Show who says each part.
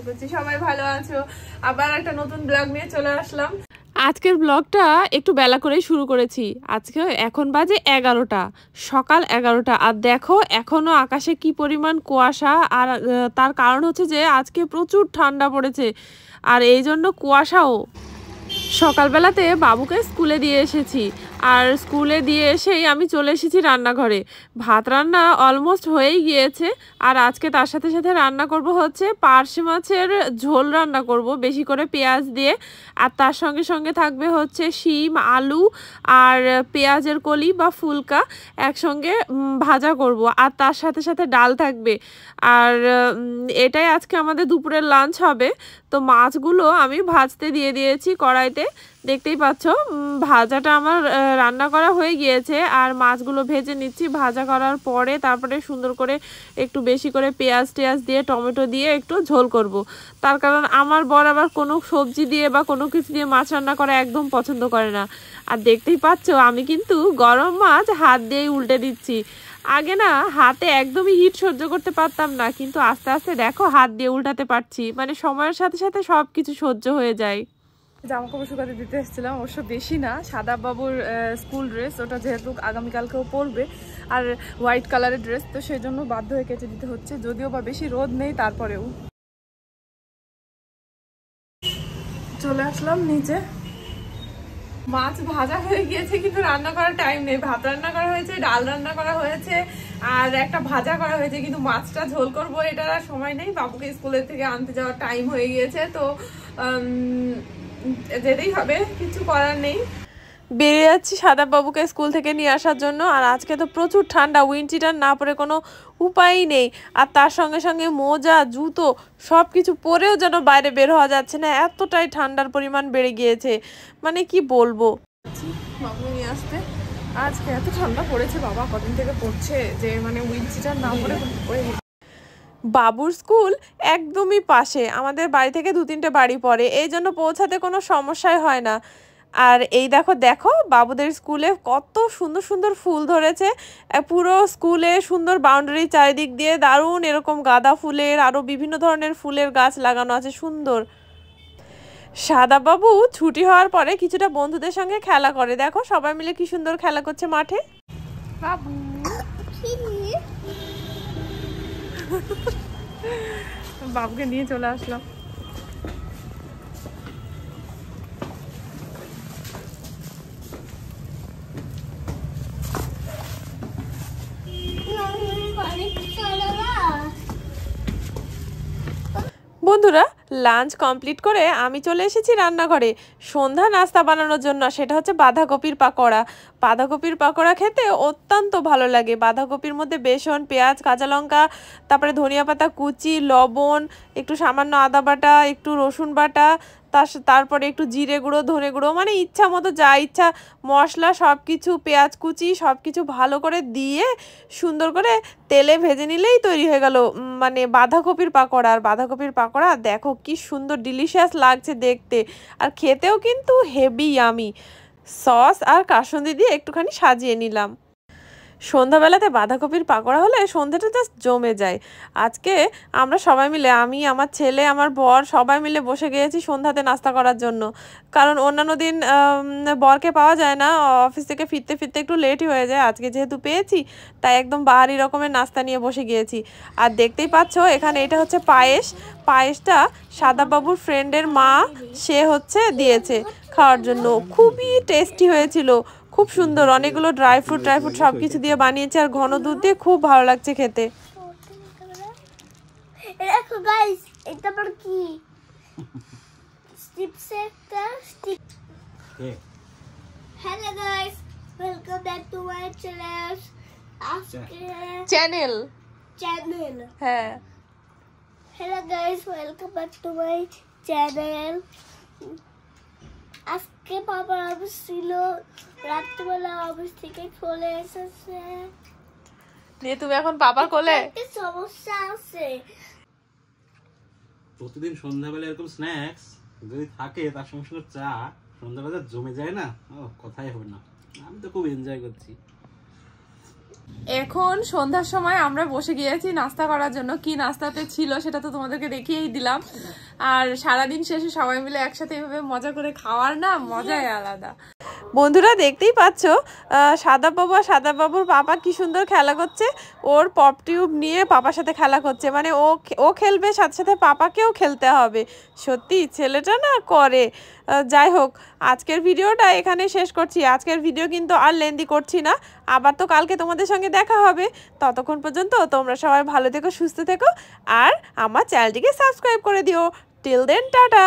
Speaker 1: আশা করছি সবাই ভালো আছো আবার একটা নতুন ব্লগ নিয়ে চলে আসলাম আজকের ব্লগটা একটু বেলা করেই শুরু করেছি আজকে এখন বাজে এগারোটা সকাল এগারোটা আর দেখো এখনও আকাশে কি পরিমাণ কুয়াশা আর তার কারণ হচ্ছে যে আজকে প্রচুর ঠান্ডা পড়েছে আর এই জন্য কুয়াশাও সকালবেলাতে বাবুকে স্কুলে দিয়ে এসেছি আর স্কুলে দিয়ে এসেই আমি চলে এসেছি রান্নাঘরে ভাত রান্না অলমোস্ট হয়েই গিয়েছে আর আজকে তার সাথে সাথে রান্না করব হচ্ছে পার্শে মাছের ঝোল রান্না করব বেশি করে পেঁয়াজ দিয়ে আর তার সঙ্গে সঙ্গে থাকবে হচ্ছে শিম আলু আর পেঁয়াজের কলি বা ফুলকা একসঙ্গে ভাজা করব আর তার সাথে সাথে ডাল থাকবে আর এটাই আজকে আমাদের দুপুরের লাঞ্চ হবে তো মাছগুলো আমি ভাজতে দিয়ে দিয়েছি কড়াইতে দেখতেই পাচ্ছ ভাজাটা আমার রান্না করা হয়ে গিয়েছে আর মাছগুলো ভেজে নিচ্ছি ভাজা করার পরে তারপরে সুন্দর করে একটু বেশি করে পেঁয়াজ টেয়াজ দিয়ে টমেটো দিয়ে একটু ঝোল করব। তার কারণ আমার বর আবার কোনো সবজি দিয়ে বা কোনো কিছু দিয়ে মাছ রান্না করা একদম পছন্দ করে না আর দেখতেই পাচ্ছ আমি কিন্তু গরম মাছ হাত দিয়েই উল্টে দিচ্ছি আগে না হাতে একদমই হিট সহ্য করতে পারতাম না কিন্তু আস্তে আস্তে দেখো হাত দিয়ে উল্টাতে পারছি মানে সময়ের সাথে সাথে সব কিছু সহ্য হয়ে যায় জামা কাপড় শুকাতে দিতে এসেছিলাম অবশ্য বেশি না সাদা বাবুর স্কুল ড্রেস ওটা যেহেতু আগামীকালকেও পরবে আর হোয়াইট কালারের ড্রেস তো সেই জন্য বাধ্য হয়ে কেটে দিতে হচ্ছে যদিও বা বেশি রোদ নেই তারপরেও চলে আসলাম নিচে মাছ ভাজা হয়ে গিয়েছে কিন্তু রান্না করার টাইম নেই ভাত রান্না করা হয়েছে ডাল রান্না করা হয়েছে আর একটা ভাজা করা হয়েছে কিন্তু মাছটা ঝোল করবো এটার আর সময় নেই বাবুকে স্কুলের থেকে আনতে যাওয়ার টাইম হয়ে গিয়েছে তো যেতেই হবে কিছু করার নেই বেরিয়ে যাচ্ছি সাদা বাবুকে স্কুল থেকে নিয়ে আসার জন্য আর আজকে তো প্রচুর ঠান্ডা উইন্টিটার না পরে কোনো উপায়ই নেই আর তার সঙ্গে সঙ্গে মোজা জুতো সব কিছু পরেও যেন বাইরে বের হওয়া যাচ্ছে না এতটাই ঠান্ডার পরিমাণ বেড়ে গিয়েছে মানে কি বলবো বাবু নিয়ে আসতে আজকে এত ঠান্ডা পড়েছে বাবা কদিন থেকে পড়ছে যে মানে উইন্টিটার না পরে বাবুর স্কুল একদমই পাশে আমাদের বাড়ি থেকে দু তিনটে বাড়ি পড়ে এই জন্য পৌঁছাতে কোনো সমস্যাই হয় না আর এই দেখো দেখো বাবুদের স্কুলে কত সুন্দর সুন্দর ফুল ধরেছে পুরো স্কুলে সুন্দর বাউন্ডারি চারিদিক দিয়ে দারুণ এরকম গাঁদা ফুলের আরও বিভিন্ন ধরনের ফুলের গাছ লাগানো আছে সুন্দর সাদাবাবু ছুটি হওয়ার পরে কিছুটা বন্ধুদের সঙ্গে খেলা করে দেখো সবাই মিলে কি সুন্দর খেলা করছে মাঠে বাবু বাবুকে নিয়ে চলে আসলাম বন্ধুরা লাঞ্চ কমপ্লিট করে আমি চলে এসেছি রান্নাঘরে সন্ধ্যা নাস্তা বানানোর জন্য সেটা হচ্ছে বাঁধাকপির পাকোড়া বাঁধাকপির পাকোড়া খেতে অত্যন্ত ভালো লাগে বাঁধাকপির মধ্যে বেসন পেঁয়াজ কাঁচা লঙ্কা তারপরে ধনিয়া পাতা কুচি লবণ একটু সামান্য আদা বাটা একটু রসুন বাটা তার তারপরে একটু জিরে গুঁড়ো ধনে গুঁড়ো মানে ইচ্ছা মতো যা ইচ্ছা মশলা সব কিছু পেঁয়াজ কুচি সব কিছু ভালো করে দিয়ে সুন্দর করে তেলে ভেজে নিলেই তৈরি হয়ে গেল মানে বাঁধাকপির পাকোড়া আর বাঁধাকপির পাকোড়া দেখো কি সুন্দর ডিলিশিয়াস লাগছে দেখতে আর খেতেও কিন্তু হেভি আমি সস আর কাসন্দি দিয়ে একটুখানি সাজিয়ে নিলাম সন্ধ্যাবেলাতে বাঁধাকপির পাকোড়া হলে সন্ধ্যাটা জাস্ট জমে যায় আজকে আমরা সবাই মিলে আমি আমার ছেলে আমার বর সবাই মিলে বসে গিয়েছি সন্ধ্যাতে নাস্তা করার জন্য কারণ অন্যান্য দিন বরকে পাওয়া যায় না অফিস থেকে ফিরতে ফিরতে একটু লেটই হয়ে যায় আজকে যেহেতু পেয়েছি তাই একদম বাহারি রকমের নাস্তা নিয়ে বসে গিয়েছি আর দেখতেই পাচ্ছ এখানে এটা হচ্ছে পায়েস পায়েসটা সাদাবাবুর ফ্রেন্ডের মা সে হচ্ছে দিয়েছে খাওয়ার জন্য খুবই টেস্টি হয়েছিল খুব সুন্দর অনেকগুলো ড্রাই ফ্রুট ড্রাই ফ্রুট সব কিছু দিয়ে বানিয়েছে আর ঘন দুধ দিয়ে খুব ভালো লাগছে খেতে guys hello guys welcome to channel channel হ্যাঁ hello guys welcome to channel আজকে কে বাবার অফিস ছিল রাত্রিবেলা অফিস থেকে চলে এসেছে দিয়ে তুমি এখন বাবার কোলে সমস্যা আছে প্রতিদিন সন্ধ্যাবেলা এরকম স্ন্যাক্স যদি থাকে তার সঙ্গে সঙ্গে চা সন্ধ্যাবেলা জমে যায় না ও কথাই হবে না আমি তো খুব এনজয় করছি এখন সন্ধ্যার সময় আমরা বসে গিয়েছি নাস্তা করার জন্য কি নাস্তাতে ছিল সেটা তো তোমাদেরকে দেখিয়েই দিলাম আর সারাদিন শেষে সবাই মিলে একসাথে এভাবে মজা করে খাওয়ার না মজাই আলাদা বন্ধুরা দেখতেই পাচ্ছ সাদা বাবু আর সাদা বাবুর পাপা কি সুন্দর খেলা করছে ওর পপ টিউব নিয়ে পাপার সাথে খেলা করছে মানে ও ও খেলবে সাথে সাথে পাপাকেও খেলতে হবে সত্যি ছেলেটা না করে যাই হোক আজকের ভিডিওটা এখানে শেষ করছি আজকের ভিডিও কিন্তু আর লেন্দি করছি না আবার তো কালকে তোমাদের সঙ্গে দেখা হবে ততক্ষণ পর্যন্ত তোমরা সবাই ভালো থেকো সুস্থ থেকো আর আমার চ্যানেলটিকে সাবস্ক্রাইব করে দিও টিল দেন টাটা